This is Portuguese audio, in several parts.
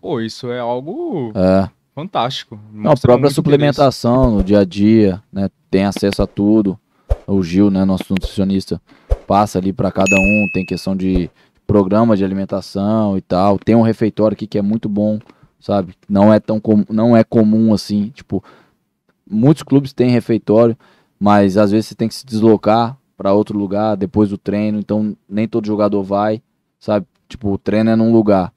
Pô, isso é algo é. fantástico. Não, a própria suplementação interesse. no dia a dia, né? Tem acesso a tudo. O Gil, né, nosso nutricionista, passa ali para cada um, tem questão de programa de alimentação e tal. Tem um refeitório aqui que é muito bom, sabe? Não é tão com... não é comum assim, tipo, muitos clubes têm refeitório, mas às vezes você tem que se deslocar para outro lugar depois do treino, então nem todo jogador vai, sabe? Tipo, o treino é num lugar.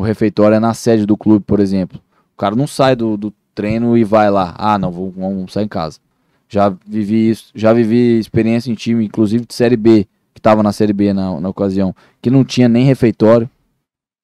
O refeitório é na sede do clube, por exemplo. O cara não sai do, do treino e vai lá. Ah, não, vou almoçar em casa. Já vivi isso, já vivi experiência em time, inclusive de Série B, que estava na Série B na, na ocasião, que não tinha nem refeitório,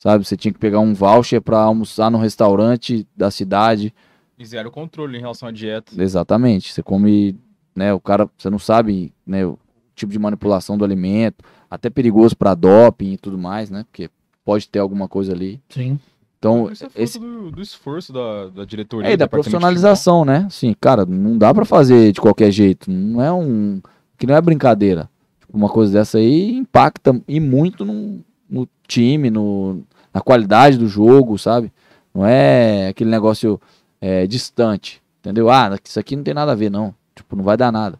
sabe? Você tinha que pegar um voucher para almoçar no restaurante da cidade. E zero controle em relação à dieta. Exatamente. Você come, né? O cara, você não sabe, né? O tipo de manipulação do alimento, até perigoso para doping e tudo mais, né? Porque pode ter alguma coisa ali. Sim. Então, é esse do, do, esforço da, da diretoria. É, da profissionalização, né? Sim, cara, não dá para fazer de qualquer jeito. Não é um. Que não é brincadeira. Tipo, uma coisa dessa aí impacta e muito no, no time, no, na qualidade do jogo, sabe? Não é aquele negócio é, distante, entendeu? Ah, isso aqui não tem nada a ver, não. Tipo, não vai dar nada.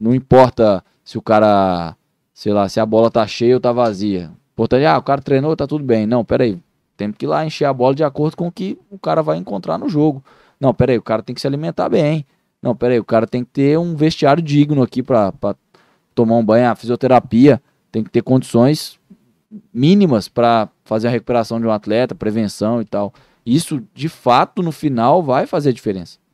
Não importa se o cara, sei lá, se a bola tá cheia ou tá vazia. Portanto, ah, o cara treinou, tá tudo bem. Não, peraí, tem que ir lá encher a bola de acordo com o que o cara vai encontrar no jogo. Não, peraí, o cara tem que se alimentar bem. Não, peraí, o cara tem que ter um vestiário digno aqui para tomar um banho, a fisioterapia, tem que ter condições mínimas para fazer a recuperação de um atleta, prevenção e tal. Isso, de fato, no final vai fazer diferença.